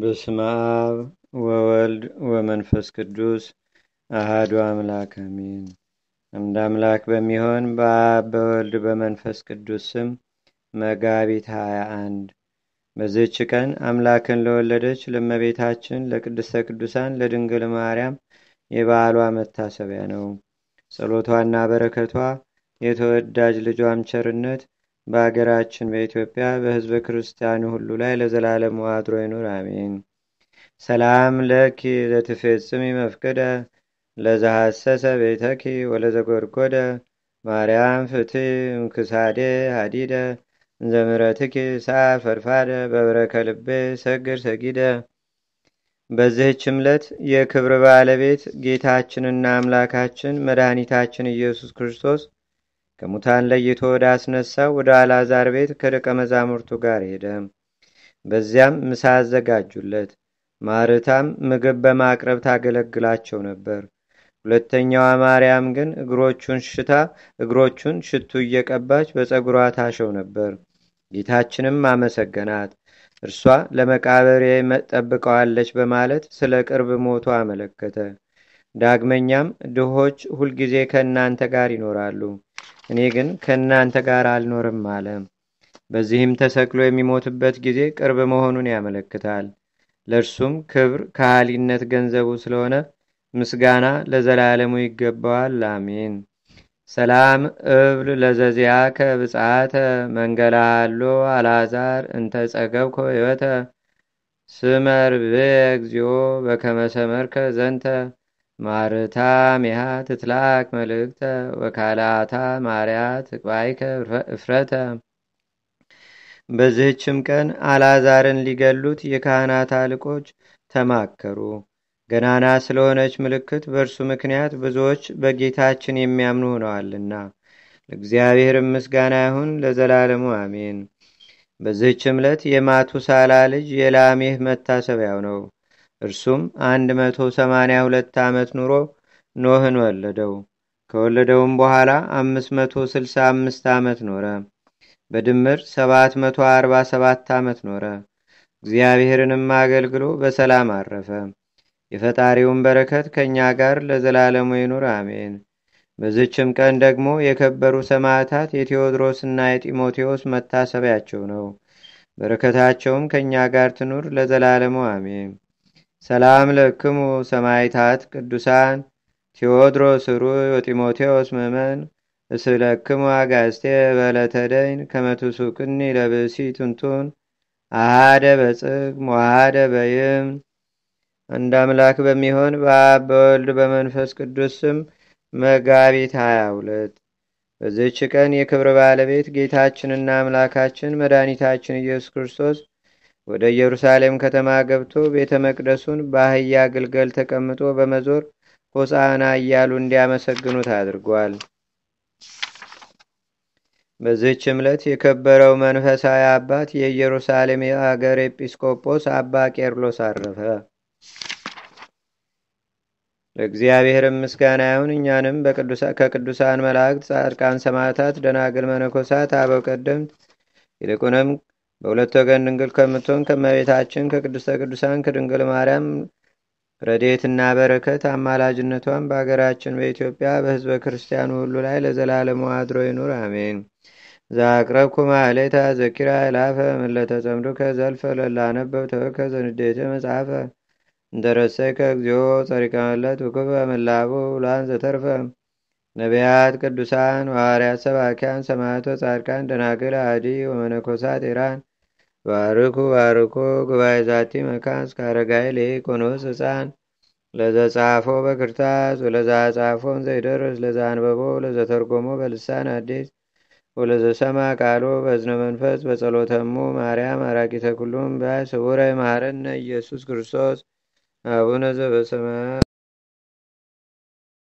በስመ አብ ወወልድ ወመንፈስ ቅዱስ አህዱ አምላክ አሜን። አምድ አምላክ በሚሆን በአብ በወልድ በመንፈስ ቅዱስ ስም መጋቢት 21 በዚህች ቀን አምላክን ለወለደች ለመቤታችን ለቅድስተ ቅዱሳን ለድንግል ማርያም የበዓሏ መታሰቢያ ነው። ጸሎቷና በረከቷ የተወዳጅ ልጇም ቸርነት በአገራችን በኢትዮጵያ በህዝበ ክርስቲያኑ ሁሉ ላይ ለዘላለም አድሮ ይኑር። አሜን። ሰላም ለኪ ዘትፌጽም መፍቅደ ለዘሐሰሰ ቤተኪ ወለዘጎድጎደ ማርያም ፍት ምክሳዴ ሃዲደ እንዘምረትኪ ሳ ፈርፋደ በብረከ ልቤ ሰግር ሰጊደ። በዚህች ዕለት የክብር ባለቤት ጌታችንና አምላካችን መድኃኒታችን ኢየሱስ ክርስቶስ ከሙታን ለይቶ ወደ አስነሳው ወደ አላዛር ቤት ከደቀ መዛሙርቱ ጋር ሄደ። በዚያም ምሳ አዘጋጁለት። ማርታም ምግብ በማቅረብ ታገለግላቸው ነበር። ሁለተኛዋ ማርያም ግን እግሮቹን ሽታ እግሮቹን ሽቱ እየቀባች በፀጉሯ ታሸው ነበር። ጌታችንም አመሰገናት። እርሷ ለመቃበር ጠብቀዋለች በማለት ስለ ቅርብ ሞቱ አመለከተ። ዳግመኛም ድሆች ሁልጊዜ ከእናንተ ጋር ይኖራሉ እኔ ግን ከእናንተ ጋር አልኖርም አለ በዚህም ተሰቅሎ የሚሞትበት ጊዜ ቅርብ መሆኑን ያመለክታል ለእርሱም ክብር ከሃሊነት ገንዘቡ ስለሆነ ምስጋና ለዘላለሙ ይገባዋል አሜን ሰላም እብል ለዘዚያ ከብጻተ መንገላሎ አላዛር እንተ ጸገብኮ ስመር እግዚኦ በከመሰመርከ ዘንተ ማርታ ሚሃ ትትላክ መልእክተ ወካላታ ማርያ ትቅባይከ እፍረተ በዚህችም ቀን አላዛርን ሊገሉት የካህናት አልቆች ተማከሩ ገናና ስለሆነች ምልክት በእርሱ ምክንያት ብዙዎች በጌታችን የሚያምኑ ሆነዋልና ለእግዚአብሔር ምስጋና ይሁን ለዘላለሙ አሜን በዚህች ዕለት የማቱሳላ ልጅ የላሜህ መታሰቢያው ነው እርሱም አንድ መቶ ዓመት ኑሮ ኖህን ወለደው ከወለደውም በኋላ 565 ዓመት ኖረ በድምር 747 ዓመት ኖረ እግዚአብሔርንም አገልግሎ በሰላም አረፈ የፈጣሪውን በረከት ከእኛ ጋር ለዘላለሙ ይኑር አሜን በዝችም ቀን ደግሞ የከበሩ ሰማዕታት የቴዎድሮስና የጢሞቴዎስ መታሰቢያቸው ነው በረከታቸውም ከእኛ ጋር ትኑር ለዘላለሙ አሜን ሰላም ለክሙ ሰማይታት ቅዱሳን ቴዎድሮስ ሩይ ወጢሞቴዎስ መመን እስለክሙ አጋስቴ ከመቱ ከመትሱቅኒ ለብሲ ትንቱን አሃደ በጽግ ሞሃደ በይም አንድ አምላክ በሚሆን በአብ በወልድ በመንፈስ ቅዱስ ስም መጋቢት 22 በዚህች ቀን የክብር ባለቤት ጌታችንና አምላካችን መድኃኒታችን ኢየሱስ ክርስቶስ ወደ ኢየሩሳሌም ከተማ ገብቶ ቤተ መቅደሱን በአህያ ግልገል ተቀምጦ በመዞር ሆሳና እያሉ እንዲያመሰግኑት አድርጓል። በዚህ ችምለት የከበረው መንፈሳዊ አባት የኢየሩሳሌም የአገር ኤጲስቆጶስ አባ ቄርሎስ አረፈ። ለእግዚአብሔር ምስጋና ይሁን። እኛንም ከቅዱሳን መላእክት፣ ጻድቃን፣ ሰማዕታት፣ ደናግል፣ መነኮሳት፣ አበው ቀደምት ይልቁንም በሁለት ወገን ድንግል ከምትሆን ከመቤታችን ከቅድስተ ቅዱሳን ከድንግል ማርያም ረዴትና በረከት አማላጅነቷን በአገራችን በኢትዮጵያ በህዝበ ክርስቲያኑ ሁሉ ላይ ለዘላለሙ አድሮ ይኑር፣ አሜን። ዛቅረብኩ ማሌታ ዘኪራ ምለተ ምለተጸምዱ ከዘልፈ ለላነበብ ተወከ ዘንዴተ መጽሐፈ እንደረሰከ እግዚኦ ጸሪቀመለት ውክበ መላቡ ላን ዘተርፈ ነቢያት፣ ቅዱሳን፣ ዋርያት ሰባኪያን፣ ሰማያቶ ጻድቃን፣ ደናግል፣ አዲ ወመነኮሳት ኢራን ባርኩ ባርኮ ጉባኤ ዛቲ መካን እስካረጋይ ለኢኮኖስ ህፃን ለዘጻፎ በክርታስ ወለዛ ጻፎን ዘይደርስ ለዛ ለዘተርጎሞ በልሳን አዲስ ወለዘሰማ ቃሎ በዝነ መንፈስ በጸሎተሙ ማርያም አራቂተ ኩሉም ባይ ስውረ መሐረነ ኢየሱስ ክርስቶስ አቡነ ዘበሰማ